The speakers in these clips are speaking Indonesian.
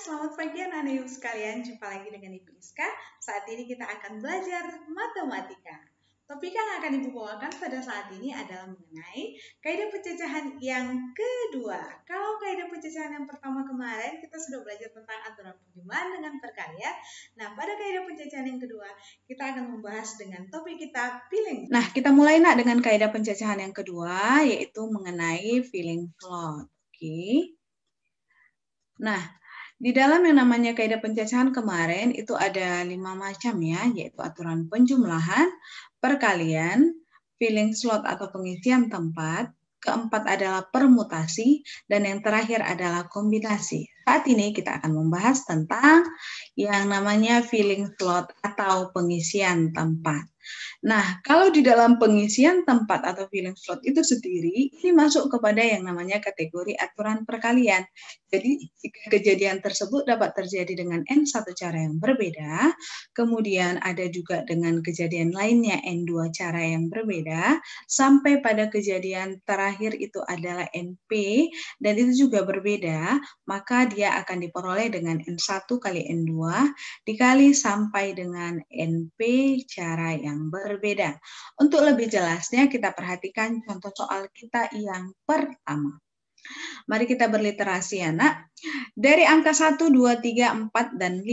selamat pagi anak-anak sekalian. Jumpa lagi dengan Ibu Iska. Saat ini kita akan belajar matematika. Topik yang akan Ibu bawakan pada saat ini adalah mengenai kaidah pecahan yang kedua. Kalau kaidah pecahan yang pertama kemarin kita sudah belajar tentang aturan penjumlahan dengan perkalian. Nah, pada kaidah pecahan yang kedua kita akan membahas dengan topik kita feeling. Nah, kita mulai nak dengan kaidah pencecahan yang kedua yaitu mengenai feeling float. Oke. Okay. Nah, di dalam yang namanya kaidah pencacahan kemarin itu ada lima macam ya, yaitu aturan penjumlahan, perkalian, filling slot atau pengisian tempat, keempat adalah permutasi, dan yang terakhir adalah kombinasi. Saat ini kita akan membahas tentang yang namanya filling slot atau pengisian tempat. Nah, kalau di dalam pengisian tempat atau filling slot itu sendiri, ini masuk kepada yang namanya kategori aturan perkalian. Jadi, jika kejadian tersebut dapat terjadi dengan N satu cara yang berbeda, kemudian ada juga dengan kejadian lainnya N dua cara yang berbeda, sampai pada kejadian terakhir itu adalah NP, dan itu juga berbeda, maka dia akan diperoleh dengan N1 kali N2, dikali sampai dengan NP cara yang yang berbeda. Untuk lebih jelasnya kita perhatikan contoh soal kita yang pertama. Mari kita berliterasi ya nak. Dari angka 1, 2, 3, 4, dan 5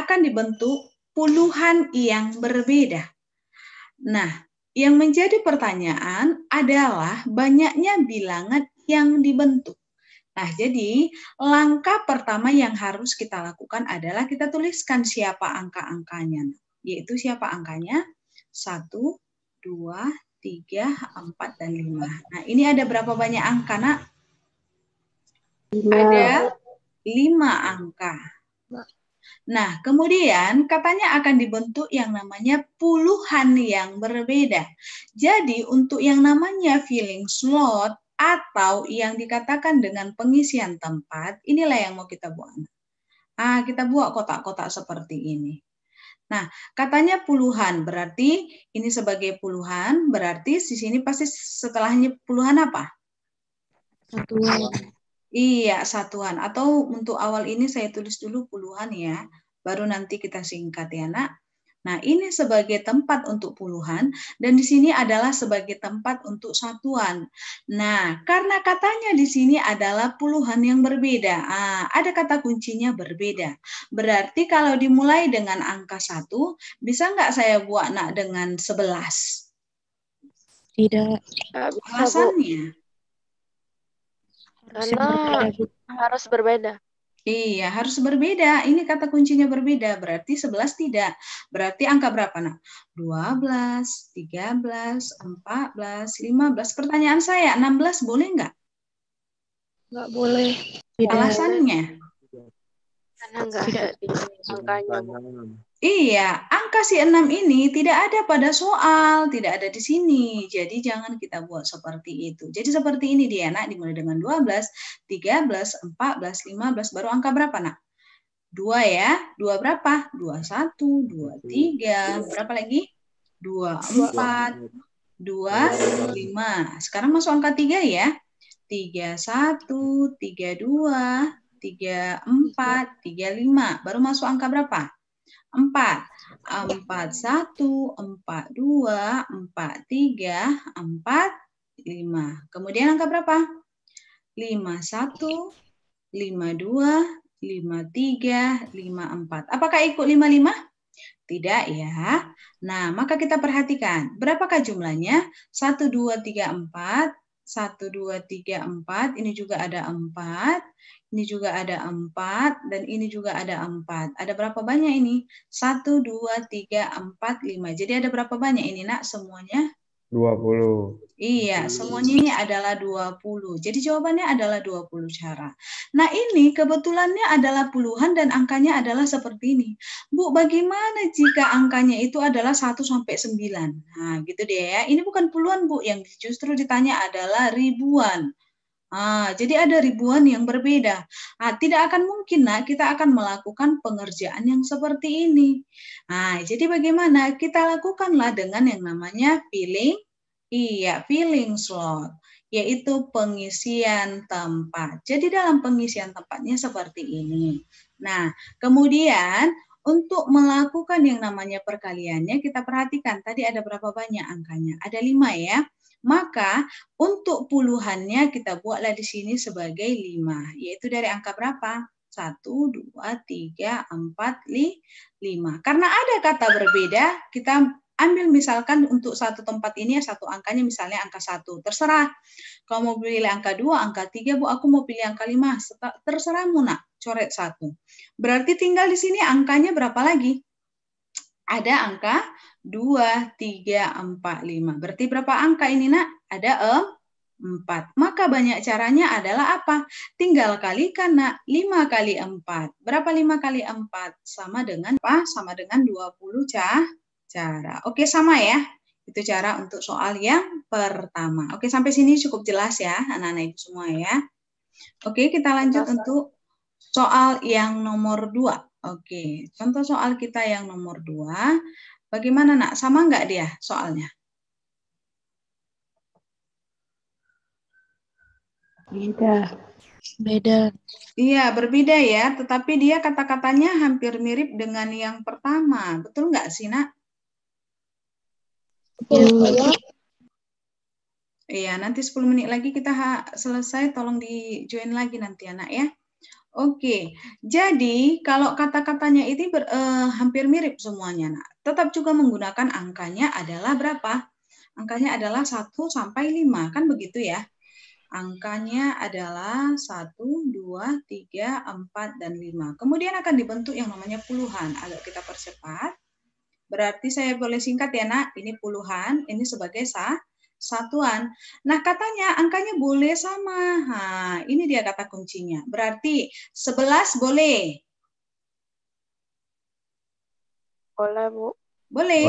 akan dibentuk puluhan yang berbeda. Nah, yang menjadi pertanyaan adalah banyaknya bilangan yang dibentuk. Nah, jadi langkah pertama yang harus kita lakukan adalah kita tuliskan siapa angka-angkanya yaitu siapa angkanya? 1, 2, 3, 4, dan 5. Nah, ini ada berapa banyak angka, nak? Ada 5 angka. Nah, kemudian katanya akan dibentuk yang namanya puluhan yang berbeda. Jadi, untuk yang namanya feeling slot atau yang dikatakan dengan pengisian tempat, inilah yang mau kita buat. Ah, kita buat kotak-kotak seperti ini. Nah, katanya puluhan, berarti ini sebagai puluhan, berarti di sini pasti setelahnya puluhan apa? Satuan. Iya, satuan. Atau untuk awal ini saya tulis dulu puluhan ya, baru nanti kita singkat ya, Nak. Nah, ini sebagai tempat untuk puluhan dan di sini adalah sebagai tempat untuk satuan. Nah, karena katanya di sini adalah puluhan yang berbeda. Ah, ada kata kuncinya berbeda. Berarti kalau dimulai dengan angka satu, bisa nggak saya buat nak dengan sebelas? Tidak. Alasannya? Karena harus berbeda. Iya, harus berbeda. Ini kata kuncinya berbeda. Berarti 11 tidak. Berarti angka berapa? Nah, 12, 13, 14, 15. Pertanyaan saya, 16 boleh nggak? Nggak boleh. Alasannya? Karena nggak ada di angkanya. Iya, angka si enam ini tidak ada pada soal, tidak ada di sini. Jadi jangan kita buat seperti itu. Jadi seperti ini dia, nak. Dimulai dengan 12, 13, 14, 15. Baru angka berapa, nak? Dua ya. Dua berapa? Dua satu, dua tiga. Berapa lagi? Dua empat, dua lima. Sekarang masuk angka tiga ya. Tiga tiga satu, dua, tiga empat, tiga lima. Baru masuk angka berapa? empat ya. empat satu empat dua empat tiga empat lima kemudian angka berapa lima satu lima dua lima tiga lima empat apakah ikut lima lima tidak ya. Nah, maka kita perhatikan. Berapakah jumlahnya? 1, 2, 3, 4. 1, 2, 3, 4. Ini juga ada 4 ini juga ada empat, dan ini juga ada empat. Ada berapa banyak ini? Satu, dua, tiga, empat, lima. Jadi ada berapa banyak ini, nak, semuanya? Dua puluh. Iya, semuanya ini adalah 20. Jadi jawabannya adalah 20 cara. Nah, ini kebetulannya adalah puluhan dan angkanya adalah seperti ini. Bu, bagaimana jika angkanya itu adalah 1 sampai 9? Nah, gitu deh ya. Ini bukan puluhan, Bu, yang justru ditanya adalah ribuan. Ah, jadi ada ribuan yang berbeda. Ah, tidak akan mungkin nah kita akan melakukan pengerjaan yang seperti ini. Nah, jadi bagaimana kita lakukanlah dengan yang namanya filling, iya filling slot, yaitu pengisian tempat. Jadi dalam pengisian tempatnya seperti ini. Nah, kemudian untuk melakukan yang namanya perkaliannya kita perhatikan tadi ada berapa banyak angkanya? Ada lima ya. Maka untuk puluhannya kita buatlah di sini sebagai lima, yaitu dari angka berapa? Satu, dua, tiga, empat, lima. Karena ada kata berbeda, kita ambil misalkan untuk satu tempat ini ya, satu angkanya misalnya angka satu terserah Kalau mau pilih angka dua angka tiga bu aku mau pilih angka lima terserah nak. coret satu berarti tinggal di sini angkanya berapa lagi ada angka 2, 3, 4, 5. Berarti berapa angka ini, nak? Ada e, eh, 4. Maka banyak caranya adalah apa? Tinggal kalikan, nak. 5 kali 4. Berapa 5 kali 4? Sama dengan apa? Sama dengan 20 cah cara. Oke, sama ya. Itu cara untuk soal yang pertama. Oke, sampai sini cukup jelas ya, anak-anak ibu semua ya. Oke, kita lanjut Masa. untuk soal yang nomor 2. Oke, contoh soal kita yang nomor dua. Bagaimana nak? Sama nggak dia soalnya? Beda. Beda. Iya, berbeda ya. Tetapi dia kata-katanya hampir mirip dengan yang pertama. Betul nggak sih, nak? Iya, iya, nanti 10 menit lagi kita selesai. Tolong di-join lagi nanti anak ya. Oke, jadi kalau kata-katanya itu ber, eh, hampir mirip semuanya. Nah, tetap juga menggunakan angkanya adalah berapa? Angkanya adalah 1 sampai 5, kan begitu ya? Angkanya adalah 1, 2, 3, 4, dan 5. Kemudian akan dibentuk yang namanya puluhan. Agar kita percepat. Berarti saya boleh singkat ya, nak. Ini puluhan, ini sebagai sah satuan. Nah, katanya angkanya boleh sama. Ha, ini dia kata kuncinya. Berarti 11 boleh. Boleh, Bu. Boleh.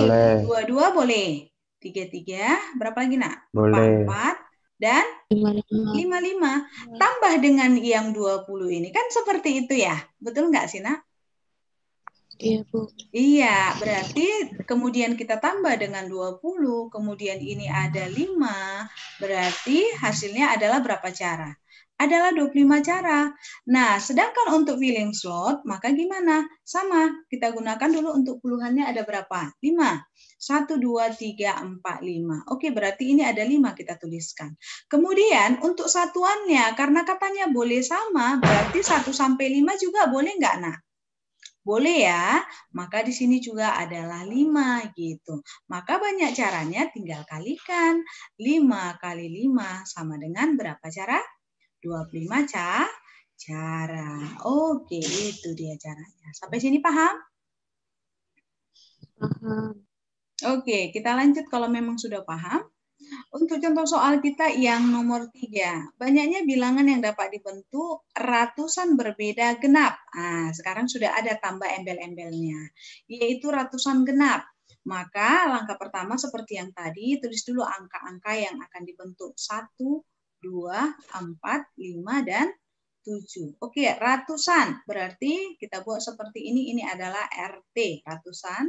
Dua-dua boleh. Tiga-tiga. Berapa lagi, nak? Boleh. Empat, dan lima lima. Hmm. Tambah dengan yang 20 ini. Kan seperti itu ya. Betul nggak sih, nak? Iya, Bu. Iya, berarti kemudian kita tambah dengan 20, kemudian ini ada 5, berarti hasilnya adalah berapa cara? Adalah 25 cara. Nah, sedangkan untuk filling slot, maka gimana? Sama, kita gunakan dulu untuk puluhannya ada berapa? 5. 1, 2, 3, 4, 5. Oke, berarti ini ada 5 kita tuliskan. Kemudian untuk satuannya, karena katanya boleh sama, berarti 1 sampai 5 juga boleh nggak, nak? Boleh ya? Maka di sini juga adalah 5 gitu. Maka banyak caranya tinggal kalikan. 5 kali 5 sama dengan berapa cara? 25 ca cara. Oke, itu dia caranya. Sampai sini paham? Paham. Oke, kita lanjut kalau memang sudah paham. Untuk contoh soal kita yang nomor tiga, banyaknya bilangan yang dapat dibentuk ratusan berbeda genap. Nah, sekarang sudah ada tambah embel-embelnya, yaitu ratusan genap. Maka langkah pertama seperti yang tadi, tulis dulu angka-angka yang akan dibentuk. satu, dua, empat, lima dan tujuh. Oke, ratusan. Berarti kita buat seperti ini. Ini adalah RT, ratusan.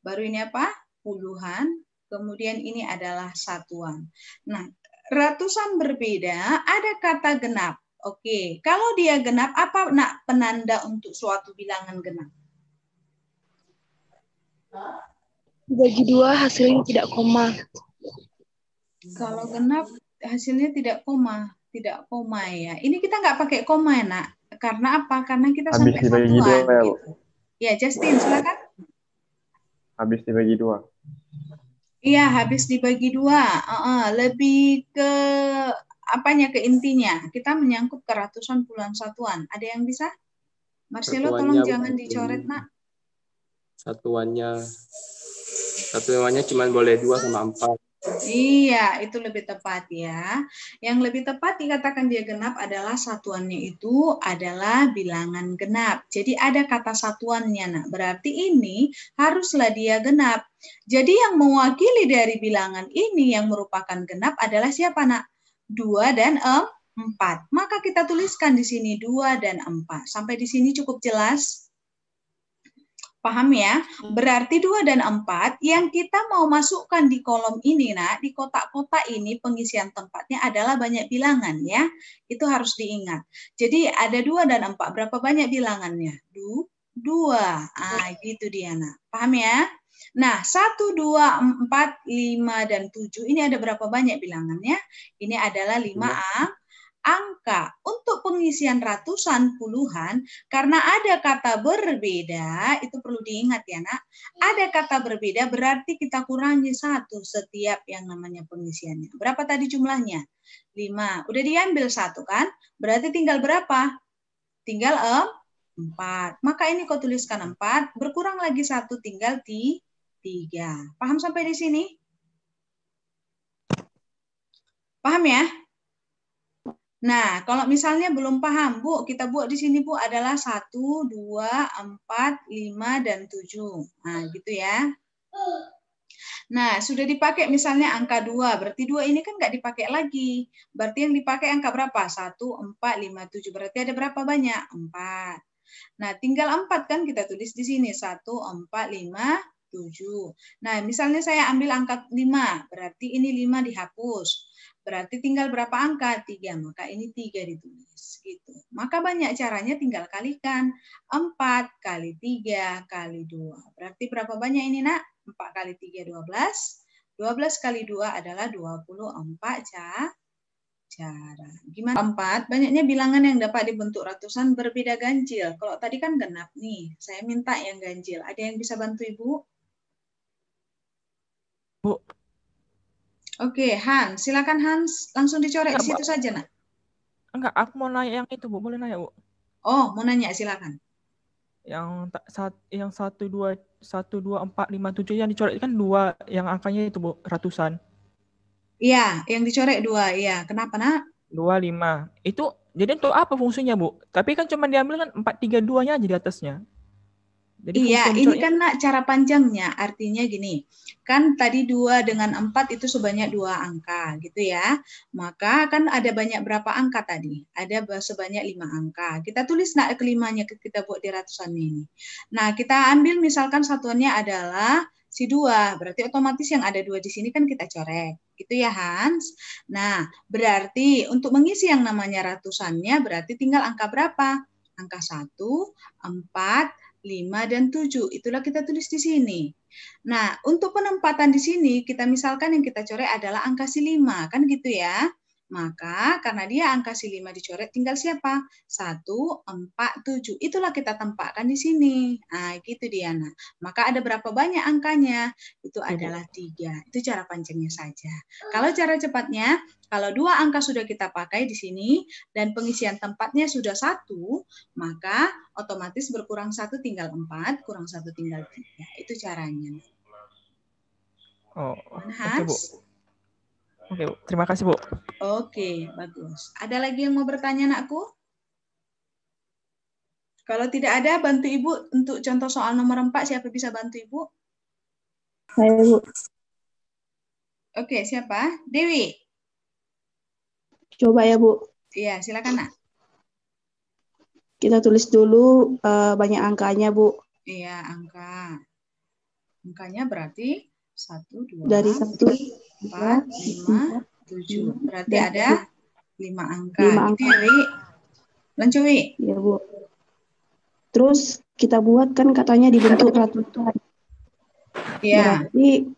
Baru ini apa? Puluhan, kemudian ini adalah satuan. Nah, ratusan berbeda, ada kata genap. Oke, kalau dia genap, apa nak penanda untuk suatu bilangan genap? Bagi dua hasilnya tidak koma. Kalau genap hasilnya tidak koma, tidak koma ya. Ini kita nggak pakai koma ya nak, karena apa? Karena kita Habis sampai satuan. Dua, gitu. Ya Justin, silakan. Habis dibagi dua. Iya, habis dibagi dua. Uh, uh, lebih ke apanya ke intinya. Kita menyangkut ke ratusan puluhan satuan. Ada yang bisa? Marcelo satuannya tolong jangan dicoret, Nak. Satuannya satuannya cuma boleh dua sama empat. Iya, itu lebih tepat ya. Yang lebih tepat dikatakan dia genap adalah satuannya itu adalah bilangan genap. Jadi ada kata satuannya. Nah, berarti ini haruslah dia genap. Jadi yang mewakili dari bilangan ini yang merupakan genap adalah siapa, Nak? dua dan empat. Maka kita tuliskan di sini dua dan empat. Sampai di sini cukup jelas? Paham ya? Hmm. Berarti 2 dan 4 yang kita mau masukkan di kolom ini, nak, di kotak-kotak ini pengisian tempatnya adalah banyak bilangan ya. Itu harus diingat. Jadi ada 2 dan 4, Berapa banyak bilangannya? 2. Ah, gitu dia, nak. Paham ya? Nah, 1, 2, 4, 5, dan 7 ini ada berapa banyak bilangannya? Ini adalah 5A, angka untuk pengisian ratusan puluhan karena ada kata berbeda itu perlu diingat ya nak iya. ada kata berbeda berarti kita kurangi satu setiap yang namanya pengisiannya berapa tadi jumlahnya lima udah diambil satu kan berarti tinggal berapa tinggal em, empat maka ini kau tuliskan empat berkurang lagi satu tinggal di tiga paham sampai di sini paham ya Nah, kalau misalnya belum paham, Bu, kita buat di sini, Bu, adalah 1, 2, 4, 5, dan 7. Nah, gitu ya. Nah, sudah dipakai misalnya angka 2, berarti 2 ini kan nggak dipakai lagi. Berarti yang dipakai angka berapa? 1, 4, 5, 7. Berarti ada berapa banyak? 4. Nah, tinggal 4 kan kita tulis di sini. 1, 4, 5, 7. 7. Nah, misalnya saya ambil angka 5, berarti ini 5 dihapus. Berarti tinggal berapa angka? 3, maka ini 3 ditulis. gitu. Maka banyak caranya tinggal kalikan. 4 kali 3 kali 2. Berarti berapa banyak ini, nak? 4 kali 3, 12. 12 kali 2 adalah 24 cara cara. Gimana? Empat, banyaknya bilangan yang dapat dibentuk ratusan berbeda ganjil. Kalau tadi kan genap nih, saya minta yang ganjil. Ada yang bisa bantu Ibu? Oke, Hans, silakan Hans langsung dicoret di situ saja, Nak. Enggak, aku mau nanya yang itu, Bu. Boleh nanya, Bu? Oh, mau nanya, silakan. Yang saat yang satu dua satu dua empat lima tujuh yang dicoret kan dua yang angkanya itu bu ratusan. Iya, yang dicoret dua, iya. Kenapa nak? Dua lima. Itu jadi untuk apa fungsinya bu? Tapi kan cuma diambil kan empat tiga duanya aja di atasnya. Jadi iya, ini kan nak cara panjangnya, artinya gini, kan tadi dua dengan empat itu sebanyak dua angka, gitu ya. Maka kan ada banyak berapa angka tadi? Ada sebanyak lima angka. Kita tulis nak kelimanya kita buat di ratusan ini. Nah, kita ambil misalkan satuannya adalah si dua, berarti otomatis yang ada dua di sini kan kita coret, gitu ya Hans. Nah, berarti untuk mengisi yang namanya ratusannya berarti tinggal angka berapa? Angka satu, empat 5, dan 7. Itulah kita tulis di sini. Nah, untuk penempatan di sini, kita misalkan yang kita coret adalah angka si 5, kan gitu ya. Maka karena dia angka si 5 dicoret tinggal siapa? 1, 4, 7. Itulah kita tempatkan di sini. Nah, gitu Diana. Maka ada berapa banyak angkanya? Itu adalah 3. Itu cara panjangnya saja. Kalau cara cepatnya, kalau dua angka sudah kita pakai di sini dan pengisian tempatnya sudah satu, maka otomatis berkurang satu tinggal empat, kurang satu tinggal tiga. Itu caranya. Oh, oke okay, bu. Oke, Bu. terima kasih, Bu. Oke, bagus. Ada lagi yang mau bertanya anakku? Kalau tidak ada, bantu Ibu untuk contoh soal nomor 4. Siapa bisa bantu Ibu? Saya, Bu. Oke, siapa? Dewi. Coba ya, Bu. Iya, silakan, Nak. Kita tulis dulu uh, banyak angkanya, Bu. Iya, angka. Angkanya berarti 1, 2, Dari 1, 4, 5, 7. Berarti iya, ada 5 angka. 5 angka. Gitu ya, Ri? Lancuwi. Iya, Bu. Terus kita buat kan katanya dibentuk ratusan. Iya. Jadi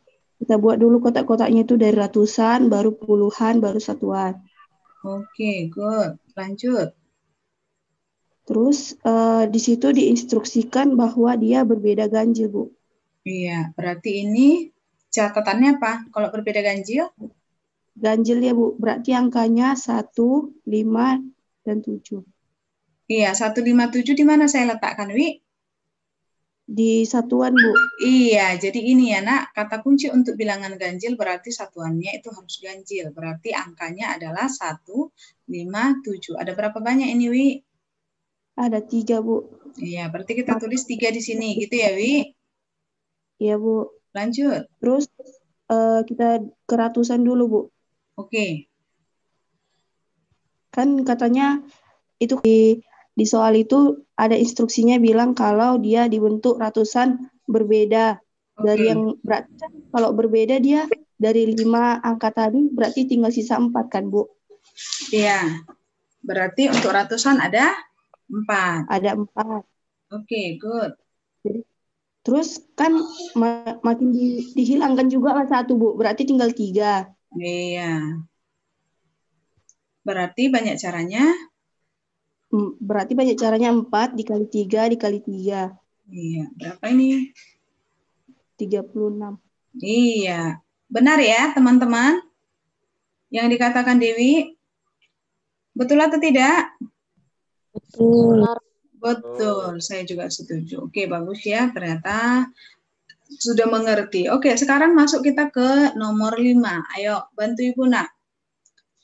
kita buat dulu kotak-kotaknya itu dari ratusan, baru puluhan, baru satuan. Oke, okay, good. Lanjut. Terus uh, di situ diinstruksikan bahwa dia berbeda ganjil, Bu. Iya, berarti ini catatannya apa kalau berbeda ganjil? Ganjil ya Bu, berarti angkanya 1, 5, dan 7. Iya, 7 di mana saya letakkan, Wi? Di satuan, Bu. Iya, jadi ini ya, Nak. Kata kunci untuk bilangan ganjil berarti satuannya itu harus ganjil. Berarti angkanya adalah 1, 5, 7. Ada berapa banyak ini, Wi? Ada tiga, Bu. Iya, berarti kita tulis tiga di sini, gitu ya, Wi? Iya, Bu. Lanjut. Terus uh, kita keratusan dulu, Bu. Oke. Okay. Kan katanya itu di di soal itu ada instruksinya bilang kalau dia dibentuk ratusan berbeda okay. dari yang berat kan kalau berbeda dia dari lima angka tadi berarti tinggal sisa empat kan bu? Iya. Berarti untuk ratusan ada empat. Ada empat. Oke, okay, good. Jadi Terus kan ma makin di, dihilangkan juga lah satu bu, berarti tinggal tiga. Iya. Berarti banyak caranya? Berarti banyak caranya empat dikali tiga dikali tiga. Iya, berapa ini? Tiga puluh enam. Iya, benar ya teman-teman? Yang dikatakan Dewi, betul atau tidak? Betul. Betul, oh. saya juga setuju. Oke, bagus ya. Ternyata sudah mengerti. Oke, sekarang masuk kita ke nomor lima Ayo, bantu Ibu nak.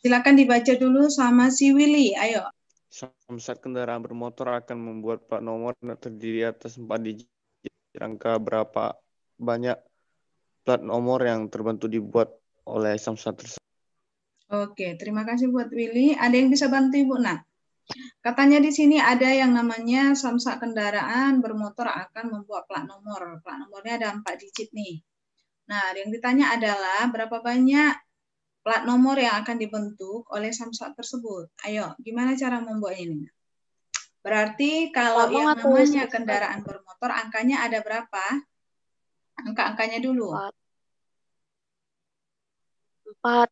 Silakan dibaca dulu sama si Willy. Ayo. Samsat kendaraan bermotor akan membuat pak nomor terdiri atas empat digit rangka berapa banyak plat nomor yang terbantu dibuat oleh samsat tersebut. Oke, terima kasih buat Willy. Ada yang bisa bantu Ibu nak? Katanya di sini ada yang namanya samsak kendaraan bermotor akan membuat plat nomor. Plat nomornya ada empat digit nih. Nah, yang ditanya adalah berapa banyak plat nomor yang akan dibentuk oleh samsak tersebut. Ayo, gimana cara membuatnya ini? Berarti kalau yang namanya kendaraan bermotor angkanya ada berapa? Angka-angkanya dulu. Empat.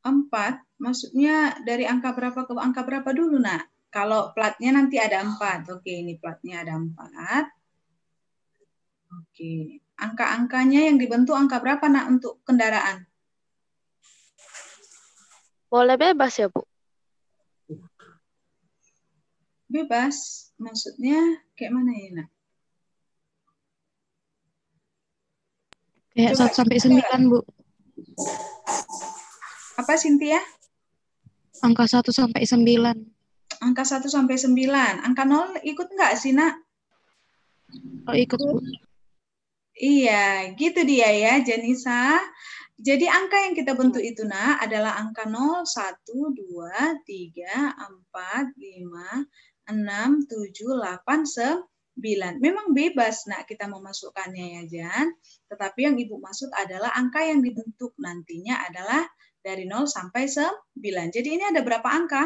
Empat, maksudnya dari angka berapa ke angka berapa dulu, nak? Kalau platnya nanti ada empat. Oke, ini platnya ada empat. Oke, angka-angkanya yang dibentuk angka berapa, nak, untuk kendaraan? Boleh bebas ya, Bu? Bebas, maksudnya kayak mana ya, nak? Kayak 1 sampai 9, Bu apa Cynthia? Angka 1 sampai 9. Angka 1 sampai 9. Angka 0 ikut enggak sih, Nak? Oh, ikut. Iya, gitu dia ya, Janisa. Jadi angka yang kita bentuk itu, Nak, adalah angka 0, 1, 2, 3, 4, 5, 6, 7, 8, 9. Memang bebas, nak kita memasukkannya ya, Jan. Tetapi yang Ibu maksud adalah angka yang dibentuk nantinya adalah dari 0 sampai 9. Jadi ini ada berapa angka?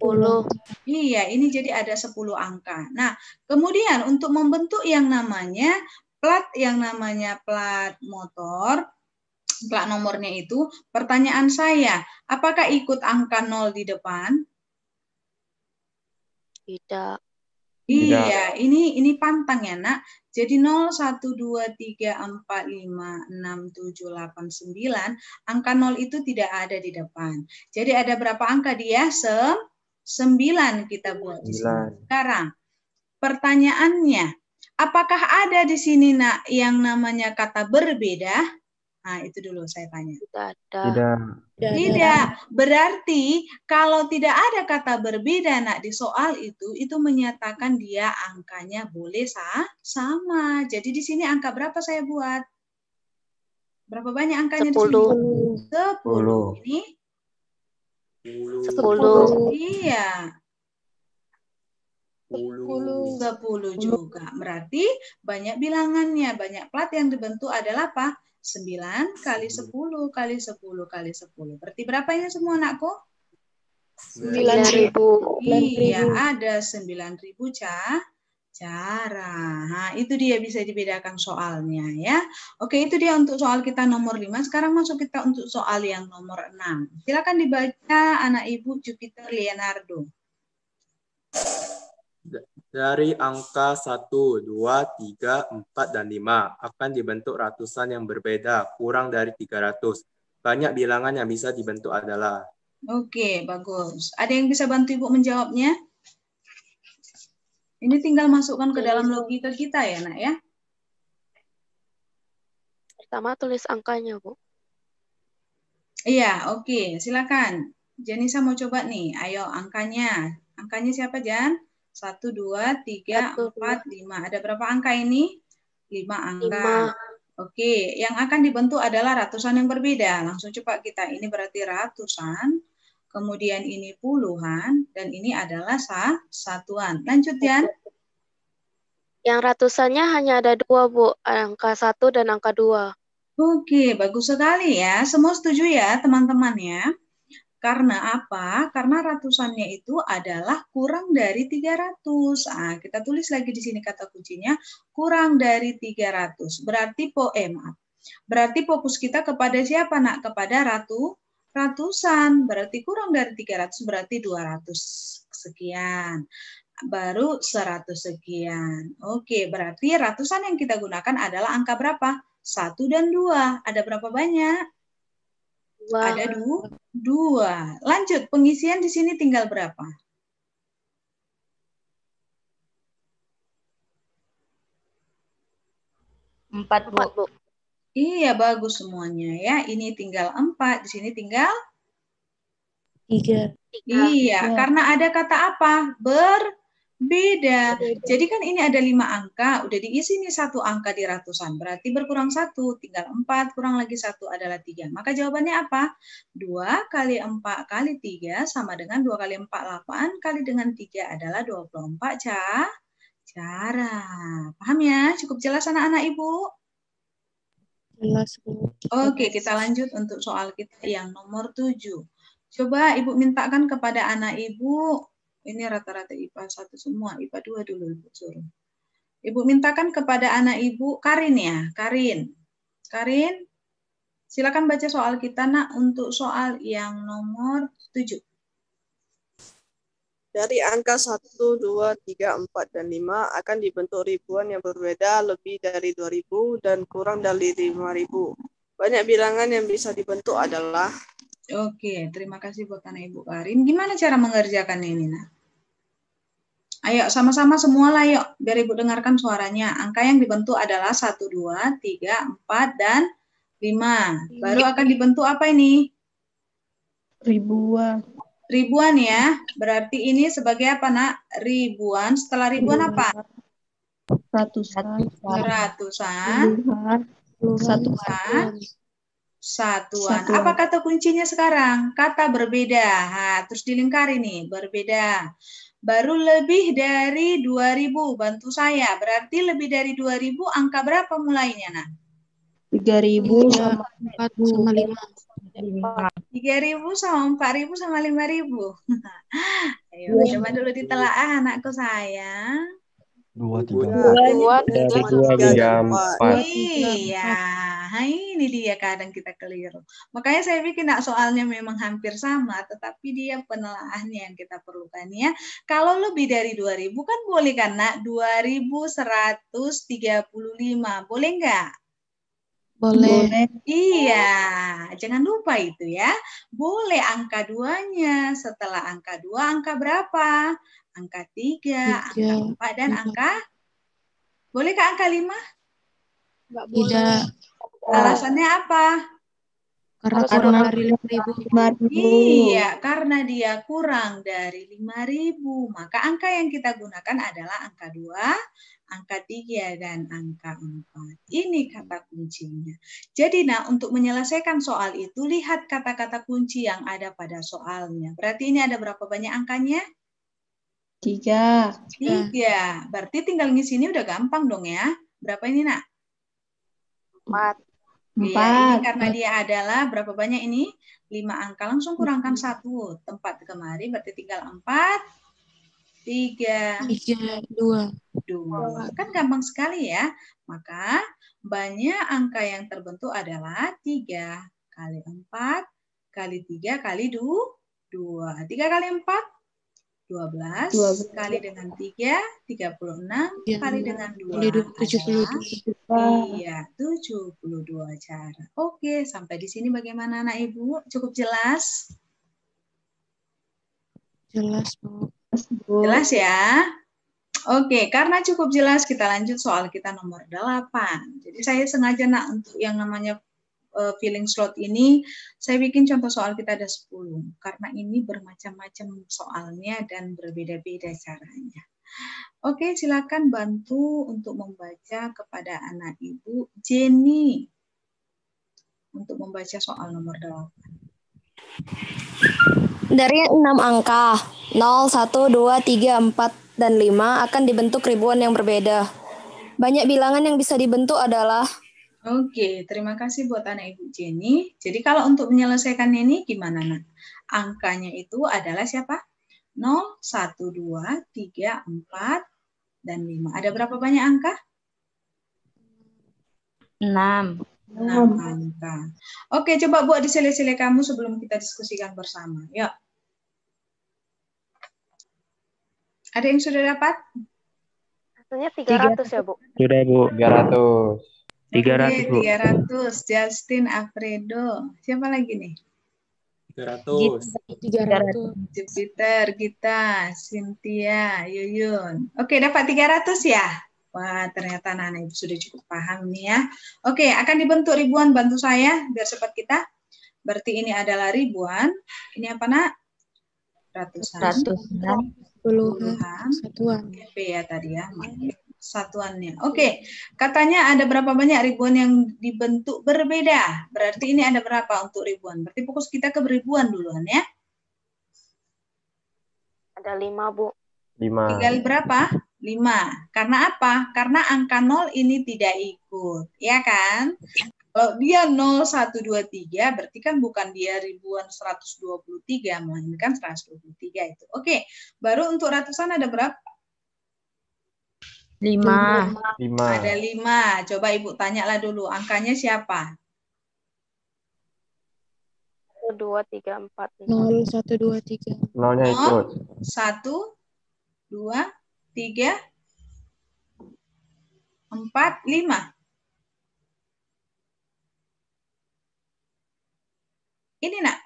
10. Iya, ini jadi ada 10 angka. Nah, kemudian untuk membentuk yang namanya plat yang namanya plat motor, plat nomornya itu, pertanyaan saya, apakah ikut angka 0 di depan? Tidak. Iya, ini ini pantang ya, Nak. Jadi 0, 1, 2, 3, 4, 5, 6, 7, 8, 9. Angka 0 itu tidak ada di depan. Jadi ada berapa angka dia? Sem 9 kita buat di sini. Sekarang pertanyaannya, apakah ada di sini nak yang namanya kata berbeda? Nah, itu dulu saya tanya. Tidak. Tidak. Tidak. Berarti kalau tidak ada kata berbeda nak di soal itu, itu menyatakan dia angkanya boleh sah, sama. Jadi di sini angka berapa saya buat? Berapa banyak angkanya 10. di sini? 10. Ini Sepuluh. Iya. 10. 10 juga. Berarti banyak bilangannya, banyak plat yang dibentuk adalah apa? 9 kali 10 kali 10 kali 10. Berarti berapa ini semua anakku? 9000. Iya, ada 9000 ca cara. Nah, itu dia bisa dibedakan soalnya ya. Oke, itu dia untuk soal kita nomor 5. Sekarang masuk kita untuk soal yang nomor 6. Silakan dibaca anak Ibu Jupiter Leonardo. Dari angka 1, 2, 3, 4, dan 5 akan dibentuk ratusan yang berbeda, kurang dari 300. Banyak bilangan yang bisa dibentuk adalah. Oke, bagus. Ada yang bisa bantu Ibu menjawabnya? Ini tinggal masukkan ke dalam logika kita ya, nak ya. Pertama tulis angkanya, Bu. Iya, oke. Silakan. Janisa mau coba nih. Ayo, angkanya. Angkanya siapa, Jan? Satu, dua, tiga, Satu, empat, dua. lima. Ada berapa angka ini? Lima angka. Lima. Oke, yang akan dibentuk adalah ratusan yang berbeda. Langsung coba kita, ini berarti ratusan, kemudian ini puluhan, dan ini adalah sa satuan. Lanjut, Yan. Yang ratusannya hanya ada dua, Bu. Angka satu dan angka dua. Oke, bagus sekali ya. Semua setuju ya, teman-teman ya. Karena apa? Karena ratusannya itu adalah kurang dari 300. Ah, kita tulis lagi di sini kata kuncinya kurang dari 300. Berarti poem. Eh, berarti fokus kita kepada siapa, Nak? Kepada ratu ratusan. Berarti kurang dari 300 berarti 200 sekian baru 100 sekian. Oke, berarti ratusan yang kita gunakan adalah angka berapa? satu dan dua. Ada berapa banyak? dua. Ada dua. dua. Lanjut, pengisian di sini tinggal berapa? Empat, Bu. Empat, Bu. Iya, bagus semuanya ya. Ini tinggal empat, di sini tinggal tiga. tiga. Iya, tiga. karena ada kata apa? Ber Beda. Jadi kan ini ada lima angka, udah diisi nih satu angka di ratusan, berarti berkurang satu, tinggal empat, kurang lagi satu adalah tiga. Maka jawabannya apa? Dua kali empat kali tiga sama dengan dua kali empat delapan kali dengan tiga adalah dua puluh empat ca cara. Paham ya? Cukup jelas anak-anak ibu? Jelas. Oke, kita lanjut untuk soal kita yang nomor tujuh. Coba Ibu mintakan kepada anak Ibu ini rata-rata IPA 1 semua, IPA 2 dulu Ibu suruh. Ibu mintakan kepada anak Ibu, Karin ya, Karin. Karin, silakan baca soal kita nak untuk soal yang nomor 7. Dari angka 1, 2, 3, 4, dan 5 akan dibentuk ribuan yang berbeda lebih dari 2000 dan kurang dari 5000. Banyak bilangan yang bisa dibentuk adalah Oke, terima kasih buat anak Ibu Karin. Gimana cara mengerjakan ini, nak? Ayo, sama-sama semua lah yuk, biar Ibu dengarkan suaranya. Angka yang dibentuk adalah 1, 2, 3, 4, dan 5. Baru akan dibentuk apa ini? Ribuan. Ribuan ya, berarti ini sebagai apa nak? Ribuan, setelah ribuan apa? Ratusan. Ratusan. Ratusan. Ratusan. Ratusan satuan. satuan. Apa kata kuncinya sekarang? Kata berbeda. Ha, terus dilingkari nih, berbeda. Baru lebih dari 2000, bantu saya. Berarti lebih dari 2000 angka berapa mulainya, Nak? 3000 iya, sama 4 5. 3000 sama 4000 sama 5000. Ayo, iya. coba dulu ditelaah anakku sayang dua tiga empat tiga dua tiga empat iya nah ini dia kadang kita keliru makanya saya pikir nah, soalnya memang hampir sama tetapi dia penelaahnya yang kita perlukan ya kalau lebih dari 2000 kan boleh kan nak 2135 boleh nggak boleh. Boleh. Iya, jangan lupa itu ya. Boleh angka duanya. Setelah angka dua, angka berapa? angka 3, angka 4, dan 5. Iya. angka... Bolehkah angka 5? Enggak Tidak. Alasannya apa? Karena karena dari 5.000. Iya, karena dia kurang dari 5.000. Maka angka yang kita gunakan adalah angka 2, angka 3, dan angka 4. Ini kata kuncinya. Jadi, nah untuk menyelesaikan soal itu, lihat kata-kata kunci yang ada pada soalnya. Berarti ini ada berapa banyak angkanya? Tiga. Tiga. Berarti tinggal ngisi ini udah gampang dong ya. Berapa ini, Nak? Empat. Iya, empat. Ya, ini karena dia adalah berapa banyak ini? Lima angka. Langsung kurangkan satu. Tempat kemari berarti tinggal empat. Tiga. Tiga. Dua. Dua. Kan gampang sekali ya. Maka banyak angka yang terbentuk adalah tiga kali empat kali tiga kali dua. Dua. Tiga kali empat 12, 12 kali dengan 3 36 ya, kali dengan 2 72 iya 72 cara. Oke, sampai di sini bagaimana anak Ibu? Cukup jelas? Jelas, Bu. Jelas ya? Oke, karena cukup jelas kita lanjut soal kita nomor 8. Jadi saya sengaja nak untuk yang namanya uh, eh, filling slot ini saya bikin contoh soal kita ada 10 karena ini bermacam-macam soalnya dan berbeda-beda caranya. Oke, silakan bantu untuk membaca kepada anak Ibu Jenny untuk membaca soal nomor 8. Dari 6 angka 0, 1, 2, 3, 4, dan 5 akan dibentuk ribuan yang berbeda. Banyak bilangan yang bisa dibentuk adalah Oke, terima kasih buat anak Ibu Jenny. Jadi kalau untuk menyelesaikan ini gimana, Nak? Angkanya itu adalah siapa? 0, 1, 2, 3, 4, dan 5. Ada berapa banyak angka? 6. 6 angka. Oke, coba buat di sele-sele kamu sebelum kita diskusikan bersama. Yuk. Ada yang sudah dapat? Hasilnya 300 ya, Bu? Sudah, Bu. 300. 300 Bu. 300 Justin Alfredo. Siapa lagi nih? tiga ratus Jupiter, kita Cynthia, Yuyun. Oke, dapat tiga ratus ya? Wah, ternyata Nana ibu sudah cukup paham nih ya. Oke, akan dibentuk ribuan bantu saya biar cepat kita. Berarti ini adalah ribuan. Ini apa, Nak? Ratusan. Ratusan. Puluhan. Satuan. Ya, tadi ya. Maaf satuannya. Iya. Oke, okay. katanya ada berapa banyak ribuan yang dibentuk berbeda. Berarti ini ada berapa untuk ribuan? Berarti fokus kita ke ribuan duluan ya. Ada lima, Bu. Lima. Tinggal berapa? Lima. Karena apa? Karena angka nol ini tidak ikut, ya kan? Kalau dia 0, 1, 2, 3, berarti kan bukan dia ribuan 123, melainkan 123 itu. Oke, baru untuk ratusan ada berapa? Lima. lima. Ada lima. Coba Ibu tanyalah dulu, angkanya siapa? Satu, dua, tiga, empat. Nol, satu, dua, tiga. Nolnya ikut. Satu, dua, tiga, empat, lima. Ini nak,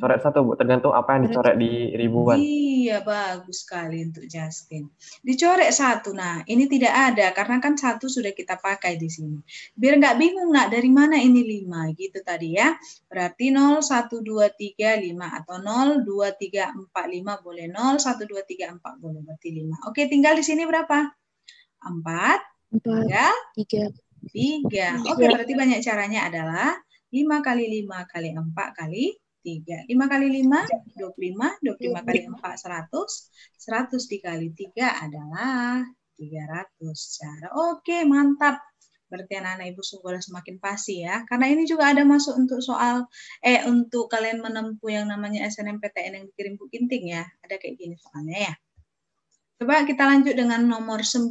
coret satu bu tergantung apa yang dicoret di ribuan iya bagus sekali untuk Justin dicoret satu nah ini tidak ada karena kan satu sudah kita pakai di sini biar nggak bingung nak dari mana ini lima gitu tadi ya berarti nol satu dua tiga lima atau nol dua tiga empat lima boleh nol satu dua tiga empat boleh berarti lima oke tinggal di sini berapa empat tiga tiga tiga oke berarti banyak caranya adalah lima kali lima kali empat kali 3. 5 kali 5, 25. 25 kali 4, 100. 100 dikali 3 adalah 300. Cara oke, mantap. Berarti anak-anak ibu sekolah semakin pasti ya. Karena ini juga ada masuk untuk soal, eh untuk kalian menempuh yang namanya SNMPTN yang dikirim Bu Ginting ya. Ada kayak gini soalnya ya. Coba kita lanjut dengan nomor 9.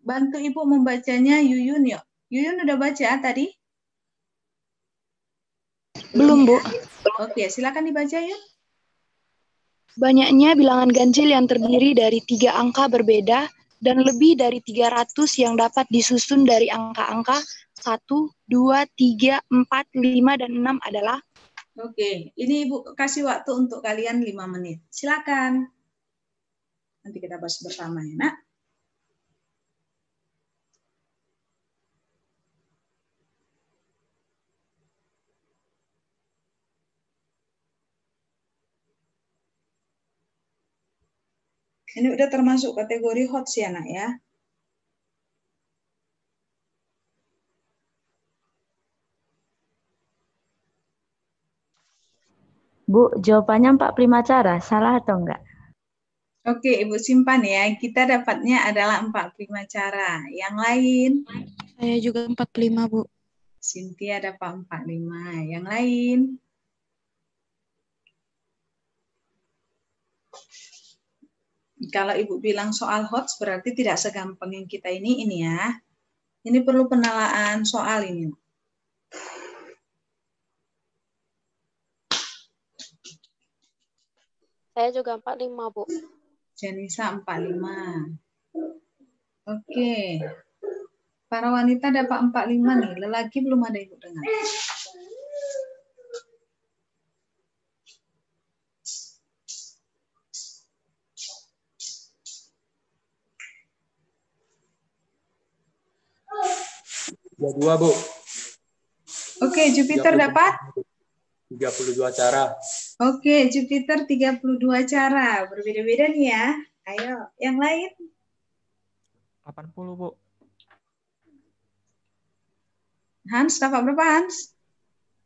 Bantu Ibu membacanya Yuyun yuk. Yuyun udah baca tadi? Belum, Bu. Oke, silakan dibaca ya. Banyaknya bilangan ganjil yang terdiri dari tiga angka berbeda dan lebih dari 300 yang dapat disusun dari angka-angka 1, 2, 3, 4, 5, dan 6 adalah Oke, ini Ibu kasih waktu untuk kalian 5 menit. Silakan. Nanti kita bahas bersama ya, Nak. Ini udah termasuk kategori hot sih ya, anak ya. Bu, jawabannya lima cara, salah atau enggak? Oke, Ibu simpan ya. Kita dapatnya adalah empat lima cara. Yang lain? Saya juga empat 45, Bu. Sintia dapat empat lima. Yang lain? Kalau Ibu bilang soal hot, berarti tidak segampang yang kita ini ini ya. Ini perlu penalaan soal ini. Saya juga 45, Bu. Janisa 45. Oke. Para wanita dapat 45 nih, lelaki belum ada Ibu dengar. Ada dua, Bu. Oke, okay, Jupiter 32, dapat? 32 cara. Oke, okay, Jupiter 32 cara. Berbeda-beda nih ya. Ayo, yang lain? 80, Bu. Hans, dapat berapa Hans?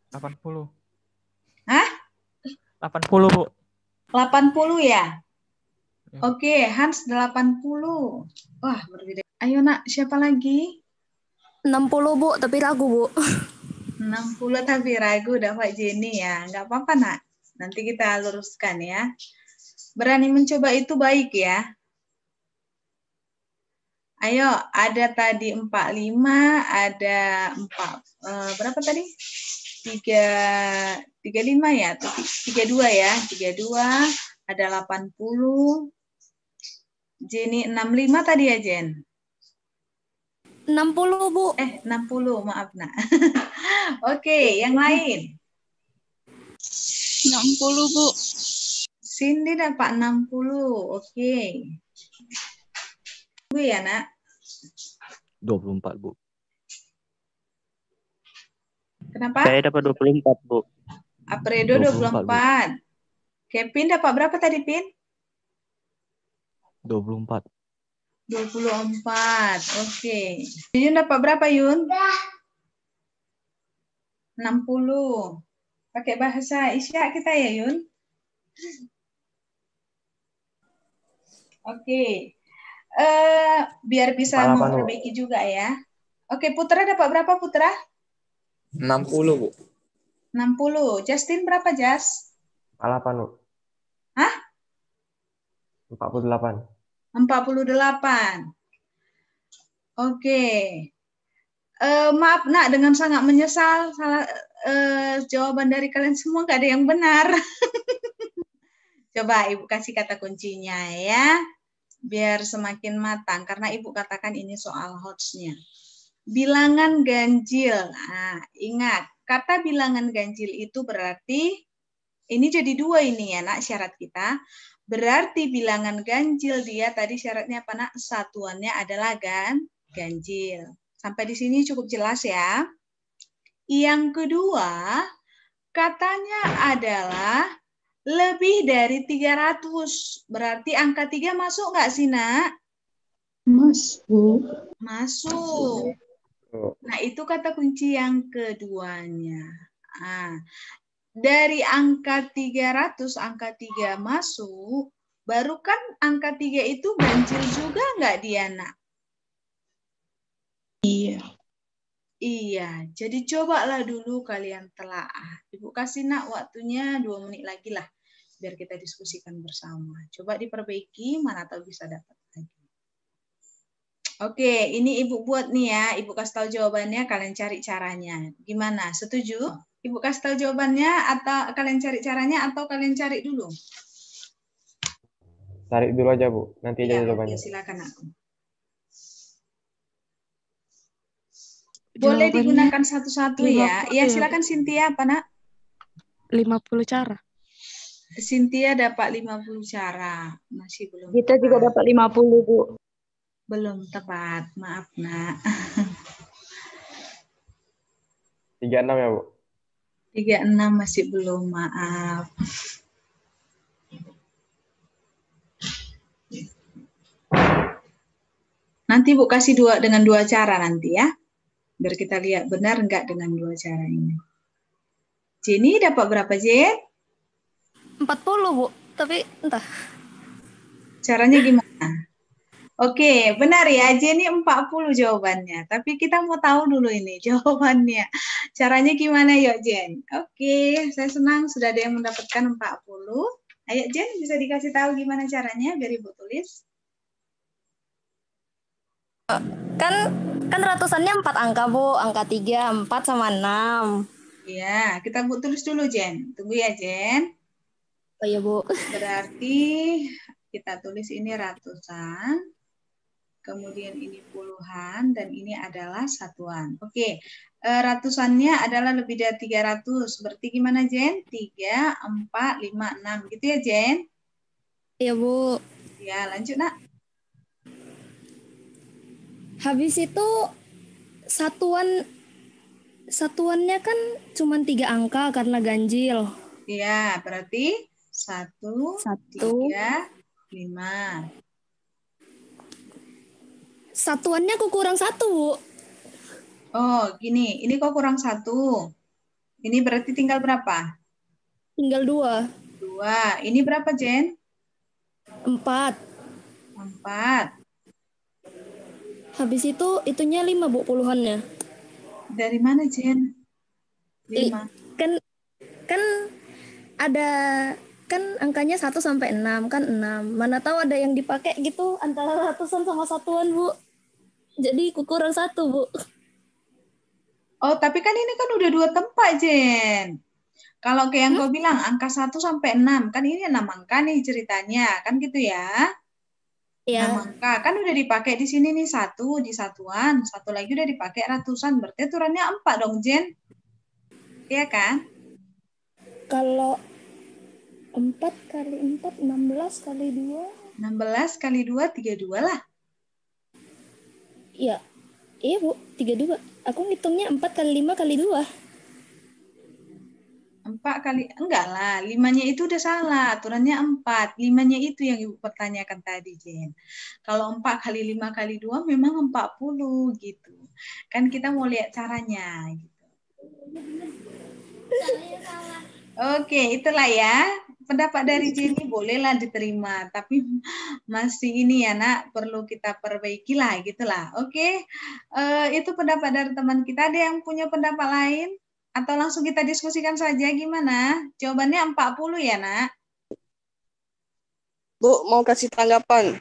80. Hah? 80, Bu. 80 ya? ya. Oke, okay, Hans 80. Wah, berbeda. Ayo, Nak, siapa lagi? 60 Bu, tapi ragu Bu. 60 tapi ragu dapat Jenny ya. Nggak apa-apa nak. Nanti kita luruskan ya. Berani mencoba itu baik ya. Ayo, ada tadi 45, ada 4, eh, berapa tadi? 3, 35 ya, 32 ya, 32, ada 80. Jenny 65 tadi ya, Jen? 60, Bu. Eh, 60, maaf, Nak. Oke, okay, yang lain. 60, Bu. Cindy dapat 60. Oke. Okay. Bu ya, Nak. 24, Bu. Kenapa? Saya dapat 24, Bu. Apredo 24. 24. Bu. Kevin dapat berapa tadi, Pin? 24. 24. Oke. Okay. Yun dapat berapa Yun? 60. Pakai bahasa Isya kita ya Yun. Oke. Okay. Uh, eh, biar bisa memperbaiki juga ya. Oke, okay, Putra dapat berapa Putra? 60, Bu. 60. Justin berapa, Jas? 8, Bu. Hah? 48. 48. Oke. Okay. Uh, eh, maaf nak dengan sangat menyesal salah uh, jawaban dari kalian semua nggak ada yang benar. Coba ibu kasih kata kuncinya ya, biar semakin matang karena ibu katakan ini soal hotsnya. Bilangan ganjil. Nah, ingat kata bilangan ganjil itu berarti ini jadi dua ini ya, nak, syarat kita. Berarti bilangan ganjil dia tadi syaratnya apa, nak? Satuannya adalah gan ganjil. Sampai di sini cukup jelas ya. Yang kedua, katanya adalah lebih dari 300. Berarti angka 3 masuk nggak sih, nak? Masuk. Masuk. Oh. Nah, itu kata kunci yang keduanya. Ah, dari angka 300, angka 3 masuk, baru kan angka 3 itu ganjil juga enggak Diana? Iya. Iya, jadi cobalah dulu kalian telaah. Ibu kasih nak waktunya dua menit lagi lah, biar kita diskusikan bersama. Coba diperbaiki, mana tahu bisa dapat lagi. Oke, ini ibu buat nih ya. Ibu kasih tahu jawabannya, kalian cari caranya. Gimana, setuju? Ibu kasih tahu jawabannya atau kalian cari caranya atau kalian cari dulu? Cari dulu aja, Bu. Nanti ya, jawabannya. Ya, silakan aku. Boleh jawabannya digunakan satu-satu ya. Iya silakan Cynthia apa, Nak? 50 cara. Cynthia dapat 50 cara. Masih belum. Kita tepat. juga dapat 50, Bu. Belum tepat. Maaf, Nak. 36 ya, Bu tiga enam masih belum, maaf. Nanti Bu kasih dua dengan dua cara nanti ya. Biar kita lihat benar enggak dengan dua cara ini. Jenny dapat berapa, J? 40, Bu. Tapi entah. Caranya gimana? Oke, benar ya. ini 40 jawabannya. Tapi kita mau tahu dulu ini jawabannya. Caranya gimana yuk ya, Jen? Oke, saya senang sudah ada yang mendapatkan 40. Ayo Jen bisa dikasih tahu gimana caranya biar Ibu tulis. Kan kan ratusannya empat angka, Bu. Angka 3, 4 sama 6. Iya, kita Bu tulis dulu Jen. Tunggu ya Jen. Oh iya, Bu. Berarti kita tulis ini ratusan kemudian ini puluhan, dan ini adalah satuan. Oke, e, ratusannya adalah lebih dari 300. Berarti gimana, Jen? 3, 4, 5, 6. Gitu ya, Jen? Iya, Bu. Ya, lanjut, nak. Habis itu satuan satuannya kan cuma tiga angka karena ganjil. Iya, berarti satu, satu, tiga, lima satuannya kok kurang satu. bu. Oh, gini. Ini kok kurang satu. Ini berarti tinggal berapa? Tinggal dua. Dua. Ini berapa, Jen? Empat. Empat. Habis itu, itunya lima, Bu, puluhannya. Dari mana, Jen? Lima. Kan, kan ada kan angkanya 1 sampai 6 kan 6. Mana tahu ada yang dipakai gitu antara ratusan sama satuan, Bu. Jadi kurang satu, Bu. Oh, tapi kan ini kan udah dua tempat, Jen. Kalau kayak yang hmm? kau bilang angka satu sampai enam, kan ini 6 angka nih ceritanya, kan gitu ya. Iya. 6 angka, kan udah dipakai di sini nih satu di satuan, satu lagi udah dipakai ratusan, berarti aturannya 4 dong, Jen. Iya kan? Kalau empat kali enam belas kali 2. 16 kali 2, 32 lah. Iya. Iya, Bu. tiga dua. Aku ngitungnya empat kali lima kali dua. Empat kali enggak lah, limanya itu udah salah. Aturannya empat, limanya itu yang Ibu pertanyakan tadi, Jen. Kalau empat kali lima kali dua memang empat puluh gitu. Kan kita mau lihat caranya gitu. Iya, Oke, okay, itulah ya pendapat dari Jenny bolehlah diterima, tapi masih ini ya nak perlu kita perbaiki lah gitulah. Oke, okay? uh, eh, itu pendapat dari teman kita. Ada yang punya pendapat lain? Atau langsung kita diskusikan saja gimana? Jawabannya 40 ya nak. Bu mau kasih tanggapan.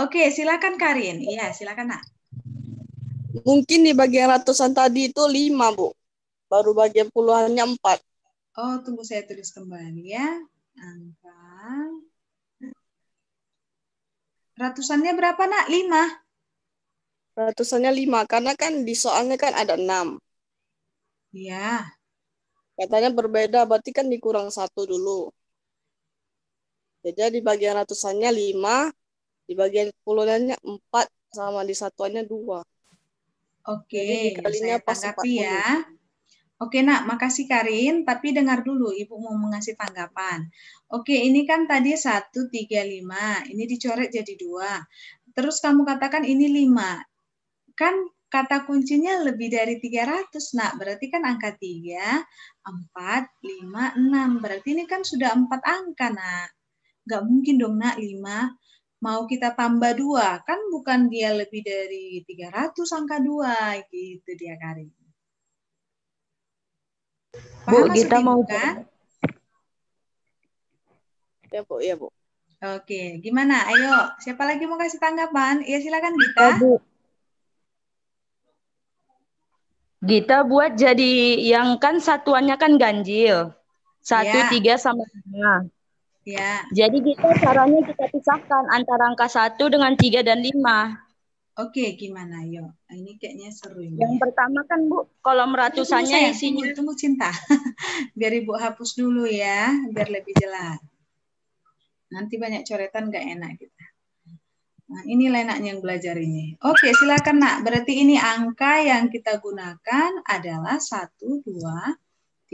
Oke, okay, silakan Karin. Iya, silakan nak. Mungkin di bagian ratusan tadi itu lima bu, baru bagian puluhannya empat. Oh, tunggu saya tulis kembali ya. Angka. Ratusannya berapa, nak? Lima? Ratusannya lima, karena kan di soalnya kan ada enam. Iya. Katanya berbeda, berarti kan dikurang satu dulu. Jadi di bagian ratusannya lima, di bagian puluhannya empat, sama di satuannya dua. Oke, Jadi, kalinya saya pas tanggapi 40. ya. Oke nak, makasih Karin, tapi dengar dulu Ibu mau mengasih tanggapan. Oke, ini kan tadi 1, 3, 5, ini dicoret jadi dua. Terus kamu katakan ini 5. Kan kata kuncinya lebih dari 300 nak, berarti kan angka 3, 4, 5, 6. Berarti ini kan sudah 4 angka nak. Gak mungkin dong nak 5 mau kita tambah dua kan bukan dia lebih dari 300 angka dua gitu dia Karin. Bu, kita mau kan? Ya, Bu, ya, Bu. Oke, gimana? Ayo, siapa lagi mau kasih tanggapan? Ya, silakan Gita. Ya, Bu. Gita buat jadi yang kan satuannya kan ganjil. Satu, ya. tiga, sama lima. Ya. Jadi kita caranya kita pisahkan antara angka satu dengan tiga dan lima. Oke, gimana yo? Ini kayaknya seru ini. Yang ya. pertama kan Bu, kolom ratusannya tunggu ya, isinya saya, tunggu, tunggu cinta. biar Ibu hapus dulu ya, biar lebih jelas. Nanti banyak coretan nggak enak kita. Nah, ini enaknya yang belajar ini. Oke, silakan Nak. Berarti ini angka yang kita gunakan adalah 1 2 3 4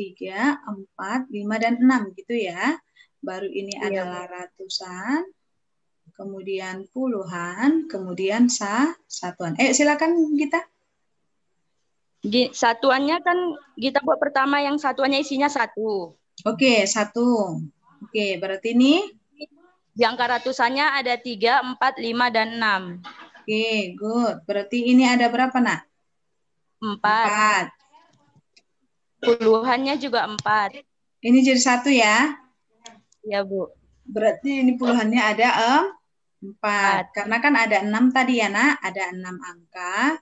5 dan 6 gitu ya. Baru ini iya. adalah ratusan kemudian puluhan, kemudian sa satuan. Eh silakan kita. Satuannya kan kita buat pertama yang satuannya isinya satu. Oke, satu. Oke, berarti ini jangka ratusannya ada tiga, empat, lima, dan enam. Oke, good. Berarti ini ada berapa, nak? Empat. empat. Puluhannya juga empat. Ini jadi satu ya? Iya, Bu. Berarti ini puluhannya ada em, Empat. Karena kan ada enam tadi ya, nak. Ada enam angka.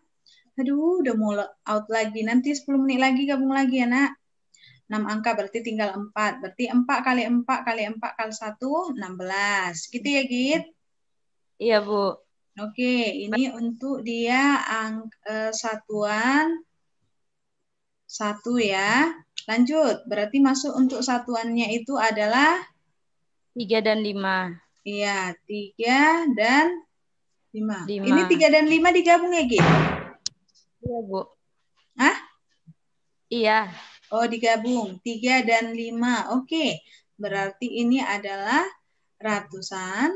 Aduh, udah mau out lagi. Nanti 10 menit lagi gabung lagi ya, nak. enam angka berarti tinggal empat Berarti empat kali empat kali empat kali satu enam belas Gitu ya, Git? Iya, Bu. Oke, ini untuk dia ang eh, satuan satu ya. Lanjut, berarti masuk untuk satuannya itu adalah 3 dan 5. Iya, tiga dan lima. lima. Ini tiga dan lima digabung ya, Gi? Iya, Bu. Hah? Iya. Oh, digabung. Tiga dan lima. Oke. Berarti ini adalah ratusan,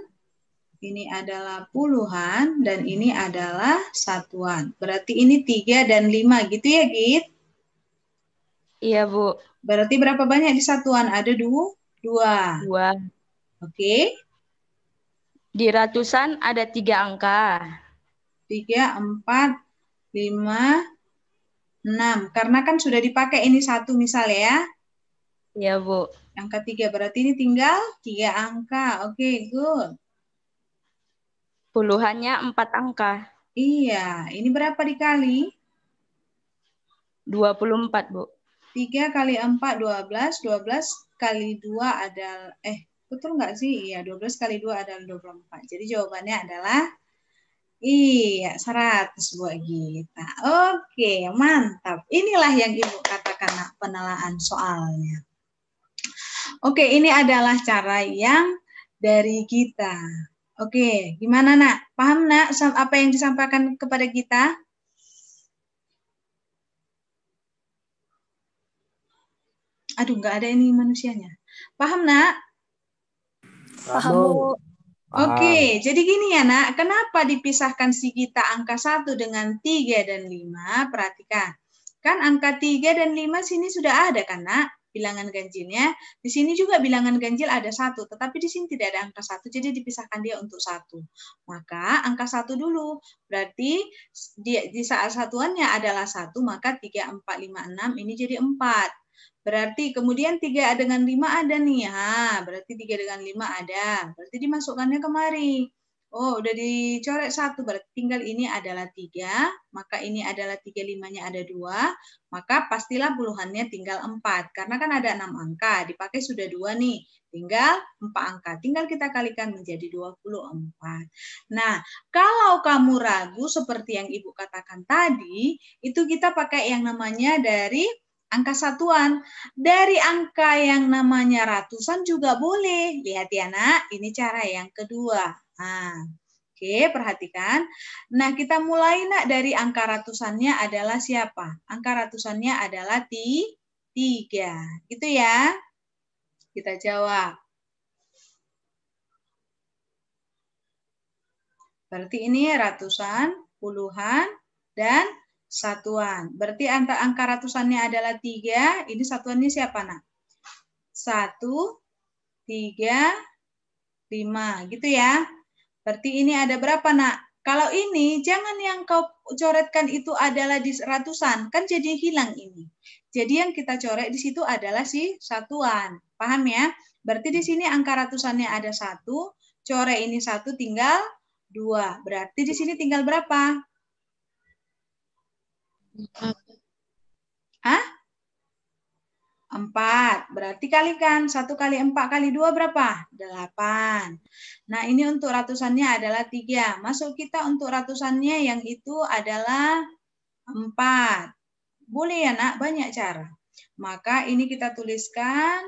ini adalah puluhan, dan ini adalah satuan. Berarti ini tiga dan lima gitu ya, Git? Iya, Bu. Berarti berapa banyak di satuan? Ada dua? Dua. Dua. Oke. Di ratusan ada tiga angka. Tiga, empat, lima, enam. Karena kan sudah dipakai ini satu misalnya ya. Iya, Bu. Angka tiga, berarti ini tinggal tiga angka. Oke, okay, good. Puluhannya empat angka. Iya, ini berapa dikali? 24, Bu. 3 kali 4, 12. 12 kali 2 adalah, eh, Betul nggak sih? Iya, 12 kali 2 adalah 24. Jadi jawabannya adalah Iya, 100 buat kita. Oke, mantap. Inilah yang Ibu katakan penelaan soalnya. Oke, ini adalah cara yang dari kita. Oke, gimana nak? Paham nak apa yang disampaikan kepada kita? Aduh, nggak ada ini manusianya. Paham nak? Paham, Bu. Oke, okay, jadi gini ya nak, kenapa dipisahkan si sigita angka 1 dengan 3 dan 5? Perhatikan, kan angka 3 dan 5 sini sudah ada kan nak? bilangan ganjilnya. Di sini juga bilangan ganjil ada 1, tetapi di sini tidak ada angka 1, jadi dipisahkan dia untuk 1. Maka angka 1 dulu, berarti di, di saat satuannya adalah 1, maka 3, 4, 5, 6 ini jadi 4. Berarti kemudian 3 dengan 5 ada nih. Ha, ya. berarti 3 dengan 5 ada. Berarti dimasukkannya kemari. Oh, udah dicoret satu berarti tinggal ini adalah 3, maka ini adalah 3 5-nya ada 2, maka pastilah puluhannya tinggal 4 karena kan ada 6 angka, dipakai sudah 2 nih. Tinggal 4 angka, tinggal kita kalikan menjadi 24. Nah, kalau kamu ragu seperti yang Ibu katakan tadi, itu kita pakai yang namanya dari angka satuan. Dari angka yang namanya ratusan juga boleh. Lihat ya nak, ini cara yang kedua. Nah, Oke, perhatikan. Nah, kita mulai nak dari angka ratusannya adalah siapa? Angka ratusannya adalah ti, tiga. Gitu ya. Kita jawab. Berarti ini ratusan, puluhan, dan satuan. Berarti angka, angka ratusannya adalah tiga. Ini satuannya siapa, nak? Satu, tiga, lima. Gitu ya. Berarti ini ada berapa, nak? Kalau ini, jangan yang kau coretkan itu adalah di ratusan. Kan jadi hilang ini. Jadi yang kita coret di situ adalah si satuan. Paham ya? Berarti di sini angka ratusannya ada satu. Coret ini satu tinggal dua. Berarti di sini tinggal berapa? Hah? Empat. Berarti kalikan. Satu kali empat kali dua berapa? Delapan. Nah, ini untuk ratusannya adalah tiga. Masuk kita untuk ratusannya yang itu adalah empat. Boleh ya, nak? Banyak cara. Maka ini kita tuliskan.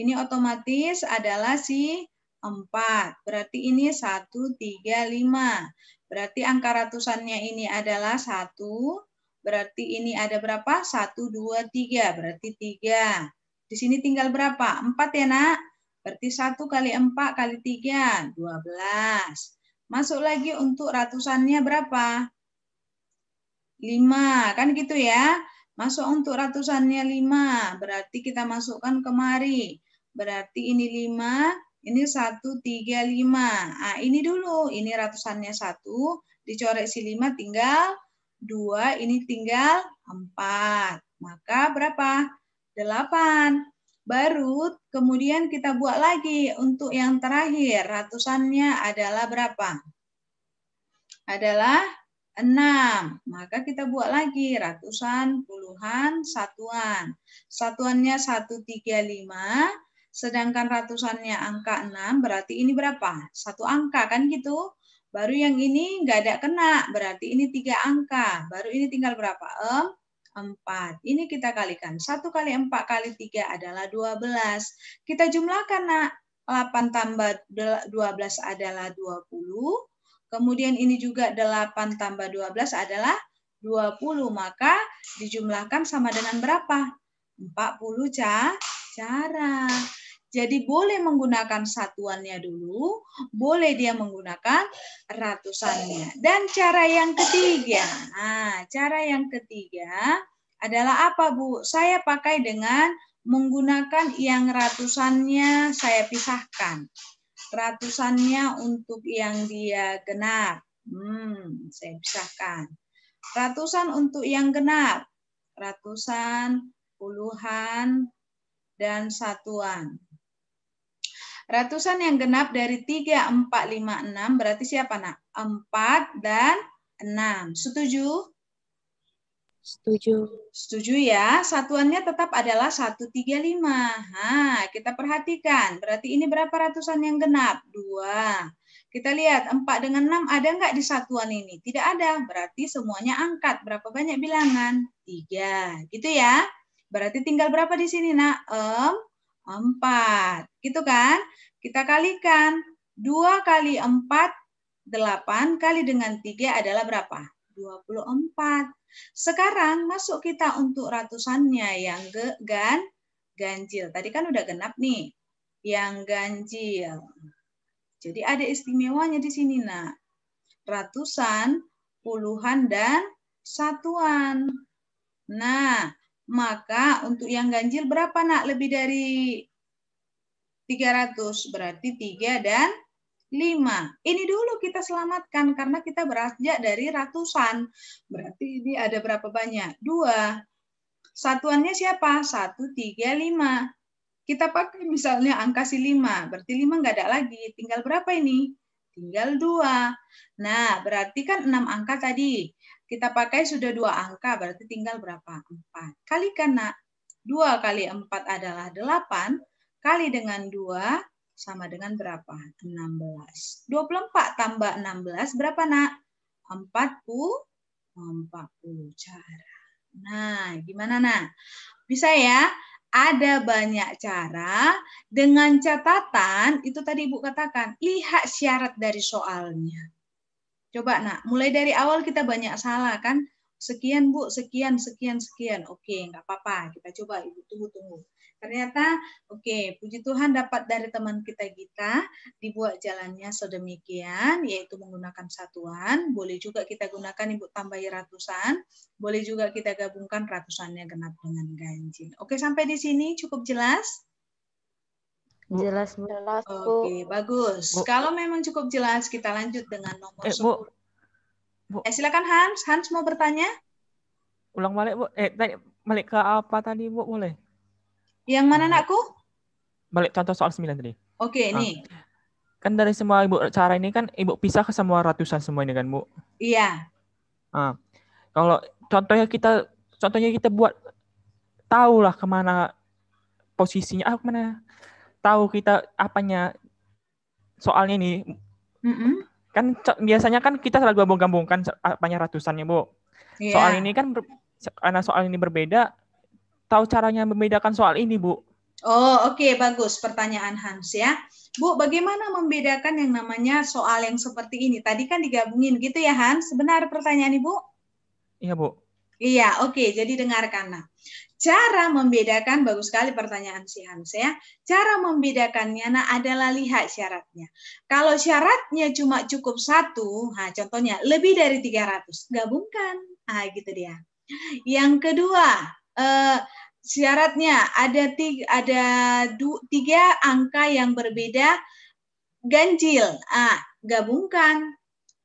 Ini otomatis adalah si empat Berarti ini satu tiga lima. Berarti angka ratusannya ini adalah satu. Berarti ini ada berapa? Satu dua tiga. Berarti tiga. Di sini tinggal berapa? Empat ya nak? Berarti satu kali empat kali tiga. Dua belas. Masuk lagi untuk ratusannya berapa? Lima kan gitu ya. Masuk untuk ratusannya lima. berarti kita masukkan kemari. Berarti ini lima. Ini 1, 3, 5. Nah, ini dulu. Ini ratusannya 1. dicorek si 5 tinggal 2. Ini tinggal 4. Maka berapa? 8. Baru kemudian kita buat lagi untuk yang terakhir. Ratusannya adalah berapa? Adalah 6. Maka kita buat lagi ratusan, puluhan, satuan. Satuannya 1, 3, 5. 5 sedangkan ratusannya angka 6, berarti ini berapa? Satu angka kan gitu. Baru yang ini nggak ada kena, berarti ini tiga angka. Baru ini tinggal berapa? Em, 4. Ini kita kalikan. satu kali empat kali tiga adalah dua belas Kita jumlahkan, nak. 8 tambah dua belas adalah dua puluh Kemudian ini juga delapan tambah dua belas adalah dua puluh Maka dijumlahkan sama dengan berapa? 40 ca cara. Jadi boleh menggunakan satuannya dulu, boleh dia menggunakan ratusannya. Dan cara yang ketiga, nah, cara yang ketiga adalah apa Bu? Saya pakai dengan menggunakan yang ratusannya saya pisahkan. Ratusannya untuk yang dia genap. Hmm, saya pisahkan. Ratusan untuk yang genap. Ratusan, puluhan, dan satuan. Ratusan yang genap dari 3, 4, 5, 6 berarti siapa nak? 4 dan 6. Setuju? Setuju. Setuju ya. Satuannya tetap adalah 135. Nah, kita perhatikan. Berarti ini berapa ratusan yang genap? 2. Kita lihat 4 dengan 6 ada nggak di satuan ini? Tidak ada. Berarti semuanya angkat. Berapa banyak bilangan? 3. Gitu ya. Berarti tinggal berapa di sini, nak? 4. Um, 4. Gitu kan? Kita kalikan. 2 kali 4, 8 kali dengan 3 adalah berapa? 24. Sekarang masuk kita untuk ratusannya yang ge, gan, ganjil. Tadi kan udah genap nih. Yang ganjil. Jadi ada istimewanya di sini, nak. Ratusan, puluhan, dan satuan. Nah, maka untuk yang ganjil berapa nak? Lebih dari 300. Berarti 3 dan 5. Ini dulu kita selamatkan karena kita beranjak dari ratusan. Berarti ini ada berapa banyak? 2. Satuannya siapa? 1, 3, 5 kita pakai misalnya angka si 5, berarti 5 nggak ada lagi, tinggal berapa ini? Tinggal 2. Nah, berarti kan 6 angka tadi. Kita pakai sudah dua angka, berarti tinggal berapa? empat. Kalikan, nak. dua kali empat adalah delapan kali dengan dua sama dengan berapa? enam belas. Dua puluh empat tambah enam belas berapa, nak? empat puluh empat puluh cara. Nah, gimana, nak? Bisa ya? ada banyak cara dengan catatan itu tadi Ibu katakan lihat syarat dari soalnya. Coba nak, mulai dari awal kita banyak salah kan? Sekian bu, sekian, sekian, sekian. Oke, nggak apa-apa. Kita coba ibu tunggu tunggu. Ternyata oke, puji Tuhan dapat dari teman kita kita dibuat jalannya sedemikian yaitu menggunakan satuan, boleh juga kita gunakan Ibu tambahi ratusan, boleh juga kita gabungkan ratusannya genap dengan ganjil. Oke, sampai di sini cukup jelas? Jelas, Bu. Jelas, Bu. Oke, okay, bagus. Bu. Kalau memang cukup jelas, kita lanjut dengan nomor eh, 10. Bu. Bu. Eh, silakan Hans. Hans mau bertanya? Ulang balik, Bu. Eh, tanya, balik ke apa tadi, Bu? Boleh? Yang mana, hmm. anakku? Balik contoh soal 9 tadi. Oke, okay, ah. ini. Kan dari semua Ibu cara ini kan Ibu pisah ke semua ratusan semua ini kan, Bu? Iya. Ah, kalau contohnya kita contohnya kita buat tahulah kemana posisinya ah kemana tahu kita apanya soalnya nih. Mm-hmm. Kan biasanya kan kita selalu gabung-gabungkan apanya ratusannya, Bu. Yeah. Soal ini kan karena soal ini berbeda, tahu caranya membedakan soal ini, Bu. Oh, oke, okay. bagus pertanyaan Hans ya. Bu, bagaimana membedakan yang namanya soal yang seperti ini? Tadi kan digabungin gitu ya, Hans. Benar pertanyaan Ibu? Iya, Bu. Iya, oke. Okay. Jadi dengarkan. Nah, Cara membedakan, bagus sekali pertanyaan si Hans ya. Cara membedakannya nah adalah lihat syaratnya. Kalau syaratnya cuma cukup satu, nah contohnya lebih dari 300, gabungkan. ah gitu dia. Yang kedua, eh, syaratnya ada tiga, ada du, tiga angka yang berbeda ganjil. Ah, gabungkan.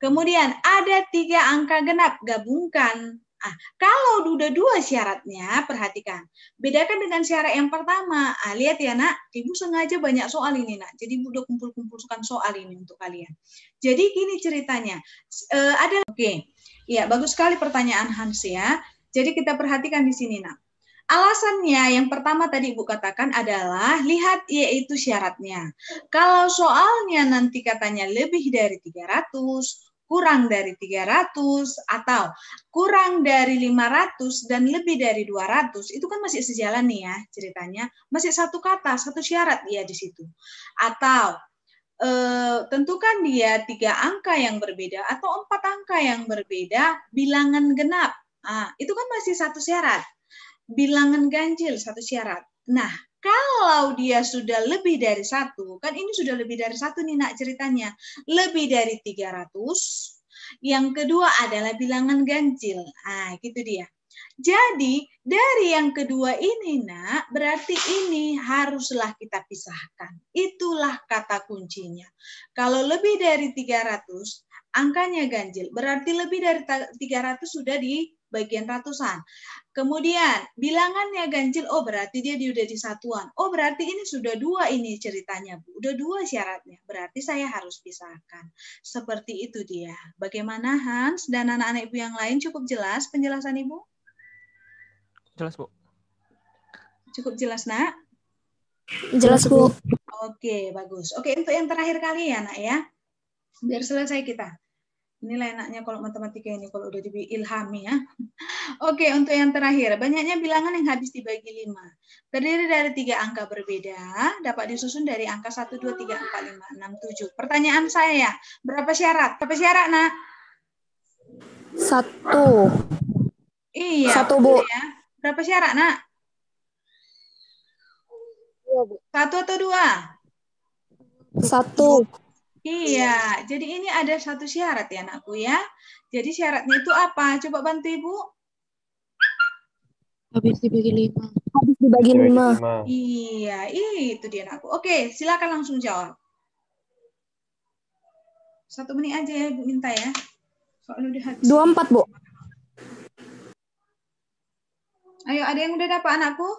Kemudian ada tiga angka genap, gabungkan. Ah, kalau udah dua syaratnya, perhatikan. Bedakan dengan syarat yang pertama. Ah, lihat ya nak, ibu sengaja banyak soal ini nak. Jadi ibu udah kumpul-kumpulkan soal ini untuk kalian. Jadi gini ceritanya. E, ada oke. Okay. Ya, bagus sekali pertanyaan Hans ya. Jadi kita perhatikan di sini nak. Alasannya yang pertama tadi Ibu katakan adalah lihat yaitu syaratnya. Kalau soalnya nanti katanya lebih dari 300, kurang dari 300 atau kurang dari 500 dan lebih dari 200 itu kan masih sejalan nih ya ceritanya masih satu kata satu syarat ya di situ atau e, tentukan dia tiga angka yang berbeda atau empat angka yang berbeda bilangan genap nah, itu kan masih satu syarat bilangan ganjil satu syarat nah kalau dia sudah lebih dari satu, kan ini sudah lebih dari satu nih nak ceritanya. Lebih dari 300, yang kedua adalah bilangan ganjil. Ah, gitu dia. Jadi dari yang kedua ini nak, berarti ini haruslah kita pisahkan. Itulah kata kuncinya. Kalau lebih dari 300, angkanya ganjil. Berarti lebih dari 300 sudah di bagian ratusan. Kemudian bilangannya ganjil, oh berarti dia udah di satuan. Oh berarti ini sudah dua ini ceritanya, Bu. Udah dua syaratnya. Berarti saya harus pisahkan. Seperti itu dia. Bagaimana Hans dan anak-anak Ibu yang lain cukup jelas penjelasan Ibu? Jelas, Bu. Cukup jelas, Nak? Jelas, Bu. Oke, bagus. Oke, untuk yang terakhir kali ya, Nak ya. Biar selesai kita. Inilah enaknya kalau matematika ini kalau udah diilhami ya. Oke, untuk yang terakhir, banyaknya bilangan yang habis dibagi 5. Terdiri dari tiga angka berbeda, dapat disusun dari angka 1, 2, 3, 4, 5, 6, 7. Pertanyaan saya, ya, berapa syarat? Berapa syarat, nak? Satu. Iya. Satu, Bu. Ya. Berapa syarat, nak? Satu atau dua? Satu. Satu. Iya, iya, jadi ini ada satu syarat ya anakku ya. Jadi syaratnya itu apa? Coba bantu Ibu. Habis dibagi lima. Habis dibagi lima. Iya, itu dia anakku. Oke, silakan langsung jawab. Satu menit aja ya Ibu minta ya. Soalnya udah habis. Dua empat, Bu. Ayo, ada yang udah dapat anakku?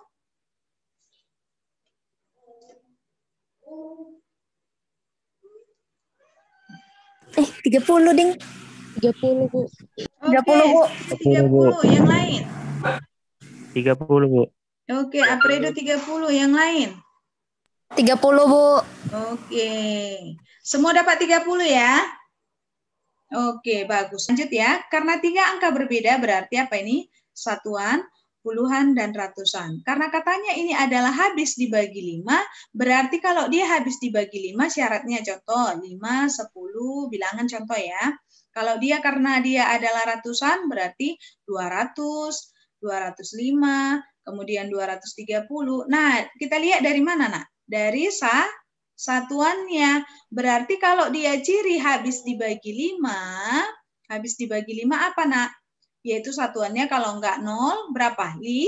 Eh, 30, Ding. 30, Bu. Oke, 30, Bu. 30, Bu. Yang lain. 30, Bu. Oke, okay. Apredo 30. Yang lain. 30, Bu. Oke. Okay. Semua dapat 30 ya? Oke, okay, bagus. Lanjut ya. Karena tiga angka berbeda berarti apa ini? Satuan puluhan dan ratusan. Karena katanya ini adalah habis dibagi lima, berarti kalau dia habis dibagi lima, syaratnya contoh lima, sepuluh bilangan contoh ya. Kalau dia karena dia adalah ratusan berarti dua dua ratus, ratus lima, kemudian dua ratus tiga puluh. Nah, kita lihat dari mana, Nak? Dari sa satuannya. Berarti kalau dia ciri habis dibagi lima, habis dibagi lima apa, Nak? yaitu satuannya kalau enggak nol berapa? Li,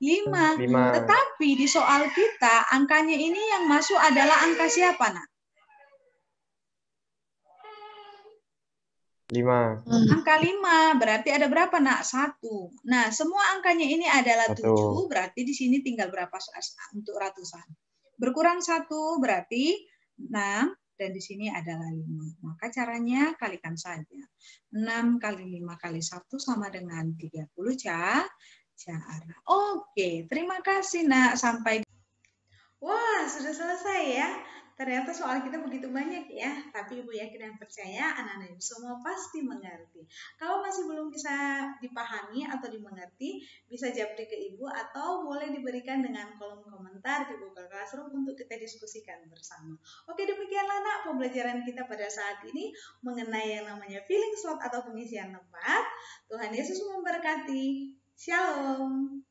lima. Hmm, lima. Tetapi di soal kita angkanya ini yang masuk adalah angka siapa, Nak? Lima. Hmm. Angka lima berarti ada berapa nak? Satu. Nah semua angkanya ini adalah satu. tujuh berarti di sini tinggal berapa untuk ratusan. Berkurang satu berarti enam dan di sini adalah 5. Maka caranya kalikan saja. 6 kali 5 kali 1 sama dengan 30 ca. Cara. Oke, terima kasih nak. Sampai. Wah, sudah selesai ya. Ternyata soal kita begitu banyak ya, tapi Ibu yakin dan percaya anak-anak Ibu semua pasti mengerti. Kalau masih belum bisa dipahami atau dimengerti, bisa japri ke Ibu atau boleh diberikan dengan kolom komentar di Google Classroom untuk kita diskusikan bersama. Oke, demikianlah nak pembelajaran kita pada saat ini mengenai yang namanya feeling slot atau pengisian tempat. Tuhan Yesus memberkati. Shalom.